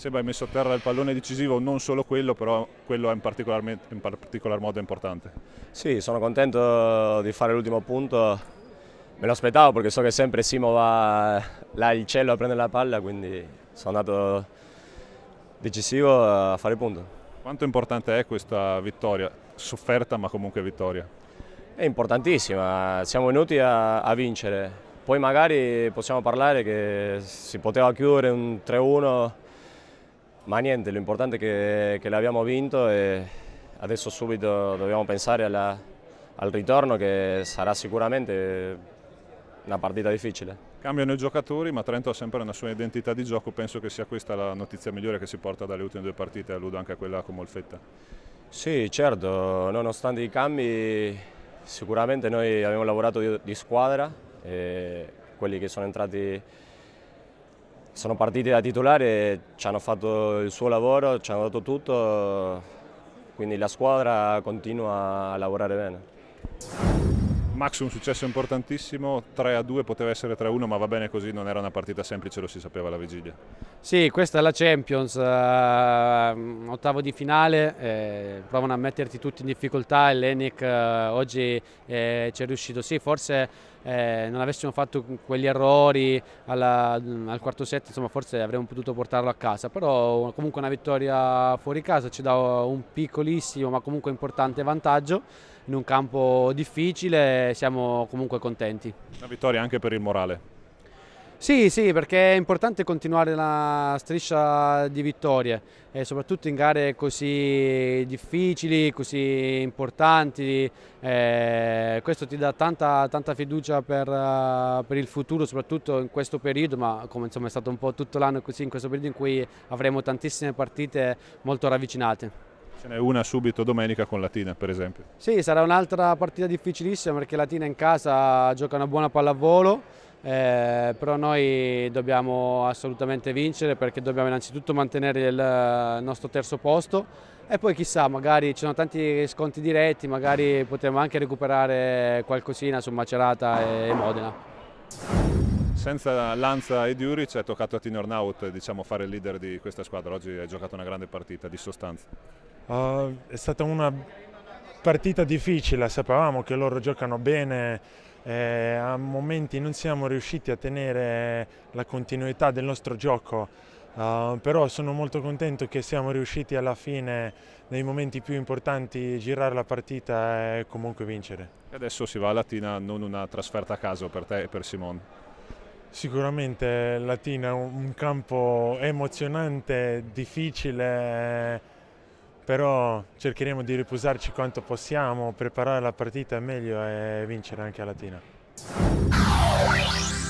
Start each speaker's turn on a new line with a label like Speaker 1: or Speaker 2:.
Speaker 1: sembra hai messo a terra il pallone decisivo, non solo quello, però quello è in, in particolar
Speaker 2: modo importante. Sì, sono contento di fare l'ultimo punto, me lo aspettavo perché so che sempre Simo va là al cielo a prendere la palla, quindi sono andato decisivo a fare il punto. Quanto importante è questa vittoria? Sofferta ma comunque vittoria. È importantissima, siamo venuti a, a vincere, poi magari possiamo parlare che si poteva chiudere un 3-1 ma niente, l'importante è che, che l'abbiamo vinto e adesso subito dobbiamo pensare alla, al ritorno che sarà sicuramente una partita difficile.
Speaker 1: Cambiano i giocatori ma Trento ha sempre una sua identità di gioco, penso che sia questa
Speaker 2: la notizia migliore che si porta dalle ultime due partite, alludo anche a quella con Molfetta. Sì, certo, nonostante i cambi sicuramente noi abbiamo lavorato di, di squadra, quelli che sono entrati sono partiti da titolare, ci hanno fatto il suo lavoro, ci hanno dato tutto, quindi la squadra continua a lavorare bene. Max un successo importantissimo,
Speaker 1: 3 a 2 poteva essere 3 a 1 ma va bene così, non era una partita semplice, lo si sapeva alla vigilia.
Speaker 3: Sì, questa è la Champions, uh, ottavo di finale, eh, provano a metterti tutti in difficoltà e l'Enic uh, eh, oggi eh, ci è riuscito, sì forse eh, non avessimo fatto quegli errori alla, al quarto set, insomma, forse avremmo potuto portarlo a casa, però comunque una vittoria fuori casa ci dà un piccolissimo ma comunque importante vantaggio in un campo difficile, siamo comunque contenti. Una vittoria anche per il morale. Sì, sì, perché è importante continuare la striscia di vittorie, eh, soprattutto in gare così difficili, così importanti. Eh, questo ti dà tanta, tanta fiducia per, eh, per, il futuro, soprattutto in questo periodo, ma come insomma, è stato un po' tutto l'anno così, in questo periodo in cui avremo tantissime partite molto ravvicinate.
Speaker 1: Ce n'è una subito domenica con Latina per esempio.
Speaker 3: Sì, sarà un'altra partita difficilissima perché Latina in casa gioca una buona pallavolo eh, però noi dobbiamo assolutamente vincere perché dobbiamo innanzitutto mantenere il eh, nostro terzo posto e poi chissà, magari ci sono tanti sconti diretti, magari potremo anche recuperare qualcosina su Macerata e Modena senza Lanza e Diuric è toccato a Tino Arnaut diciamo, fare il leader
Speaker 1: di questa squadra. Oggi hai giocato una grande partita di sostanza.
Speaker 4: Uh, è stata una partita difficile, sapevamo che loro giocano bene eh, a momenti non siamo riusciti a tenere la continuità del nostro gioco, uh, però sono molto contento che siamo riusciti alla fine, nei momenti più importanti, girare la partita e comunque vincere.
Speaker 1: E adesso si va a Latina, non una trasferta a caso per te e per Simone.
Speaker 4: Sicuramente Latina è un campo emozionante, difficile però cercheremo di riposarci quanto possiamo, preparare la partita meglio e vincere anche alla Tina.